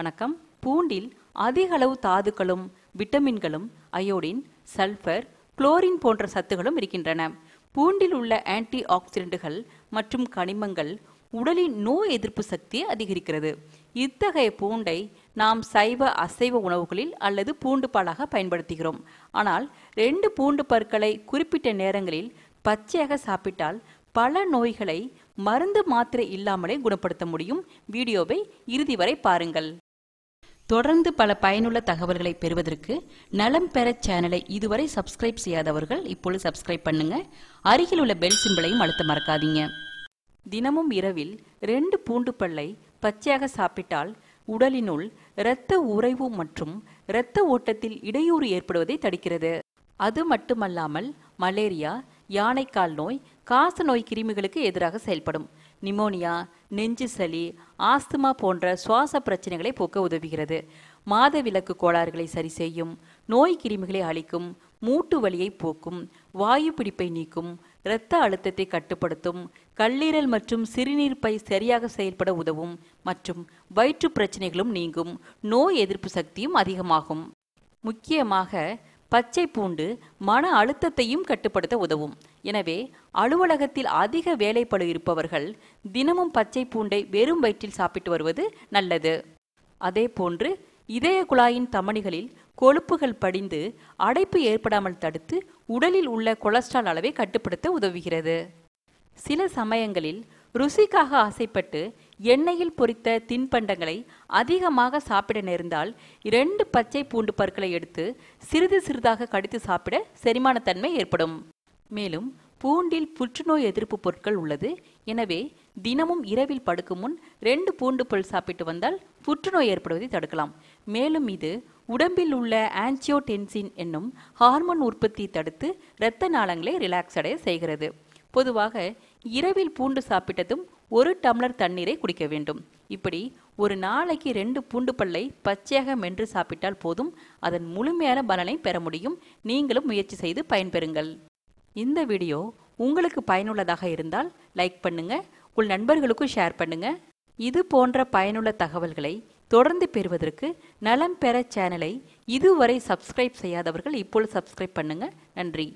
வணக்கம் பூண்டில் அதிக அளவு தாதுக்களும் விட்டமின்களும் அயோடின் சல்ஃபர் குளோரின் போன்ற சத்துகளும் இருக்கின்றன பூண்டில் உள்ள ஆன்டி ஆக்சிடென்ட்டுகள் மற்றும் கனிமங்கள் உடலின் நோய் எதிர்ப்பு சக்தியை அதிகரிக்கிறது இத்தகைய பூண்டை நாம் சைவ அசைவ உணவுகளில் அல்லது பூண்டு பாலாக பயன்படுத்துகிறோம் ஆனால் ரெண்டு பூண்டு பற்களை குறிப்பிட்ட நேரங்களில் பச்சையாக சாப்பிட்டால் பல நோய்களை மருந்து மாத்திரை இல்லாமலே குணப்படுத்த முடியும் வீடியோவை இறுதி வரை பாருங்கள் தொடர்ந்து பல பயனுள்ள தகவல்களை பெறுவதற்கு நலம் பெற சேனலை இதுவரை சப்ஸ்கிரைப் செய்யாதவர்கள் இப்பொழுது சப்ஸ்கிரைப் பண்ணுங்க அருகில் உள்ள பெல் சிம்பிளையும் அழுத்த மறக்காதீங்க தினமும் இரவில் ரெண்டு பூண்டு பல்லை பச்சையாக சாப்பிட்டால் உடலினுள் இரத்த உறைவு மற்றும் இரத்த ஓட்டத்தில் இடையூறு ஏற்படுவதை தடுக்கிறது அது மட்டுமல்லாமல் மலேரியா யானைக்கால் நோய் காச நோய் கிருமிகளுக்கு எதிராக செயல்படும் நிமோனியா நெஞ்சு சளி ஆஸ்துமா போன்ற சுவாச பிரச்சனைகளை போக்க உதவுகிறது மாத கோளாறுகளை சரி செய்யும் நோய் கிருமிகளை அழிக்கும் மூட்டு வலியை போக்கும் வாயு பிடிப்பை நீக்கும் இரத்த அழுத்தத்தை கட்டுப்படுத்தும் கல்லீரல் மற்றும் சிறுநீர் பை சரியாக செயல்பட உதவும் மற்றும் வயிற்று பிரச்சனைகளும் நீங்கும் நோய் எதிர்ப்பு சக்தியும் அதிகமாகும் முக்கியமாக பச்சை பூண்டு மன அழுத்தத்தையும் கட்டுப்படுத்த உதவும் எனவே அலுவலகத்தில் அதிக வேலைப்பழு இருப்பவர்கள் தினமும் பச்சை பூண்டை வெறும் வயிற்றில் சாப்பிட்டு வருவது நல்லது அதே போன்று இதய குழாயின் தமணிகளில் கொழுப்புகள் படிந்து அடைப்பு ஏற்படாமல் தடுத்து உடலில் உள்ள கொலஸ்ட்ரால் அளவை கட்டுப்படுத்த உதவுகிறது சில சமயங்களில் ருசிக்காக ஆசைப்பட்டு எண்ணெயில் பொரித்த தின்பண்டங்களை அதிகமாக சாப்பிட நேர்ந்தால் இரண்டு பச்சை பூண்டு பற்களை எடுத்து சிறிது சிறிதாக கடித்து சாப்பிட செரிமானத்தன்மை ஏற்படும் மேலும் பூண்டில் புற்றுநோய் எதிர்ப்பு பொருட்கள் உள்ளது எனவே தினமும் இரவில் படுக்கும் முன் ரெண்டு பூண்டு பொருள் சாப்பிட்டு வந்தால் புற்றுநோய் ஏற்படுவதை தடுக்கலாம் மேலும் இது உடம்பில் உள்ள ஆன்சியோடென்சின் என்னும் ஹார்மோன் உற்பத்தி தடுத்து இரத்த நாளங்களை ரிலாக்ஸ் அடைய செய்கிறது பொதுவாக இரவில் பூண்டு சாப்பிட்டதும் ஒரு டம்ளர் தண்ணீரை குடிக்க வேண்டும் இப்படி ஒரு நாளைக்கு ரெண்டு பூண்டு பல்லை பச்சையாக மென்று சாப்பிட்டால் போதும் அதன் முழுமையான பலனை பெற முடியும் நீங்களும் முயற்சி செய்து பயன்பெறுங்கள் இந்த வீடியோ உங்களுக்கு பயனுள்ளதாக இருந்தால் லைக் பண்ணுங்க உங்கள் நண்பர்களுக்கும் ஷேர் பண்ணுங்க இது போன்ற பயனுள்ள தகவல்களை தொடர்ந்து பெறுவதற்கு நலம் பெற சேனலை இதுவரை சப்ஸ்கிரைப் செய்யாதவர்கள் இப்பொழுது சப்ஸ்கிரைப் பண்ணுங்க நன்றி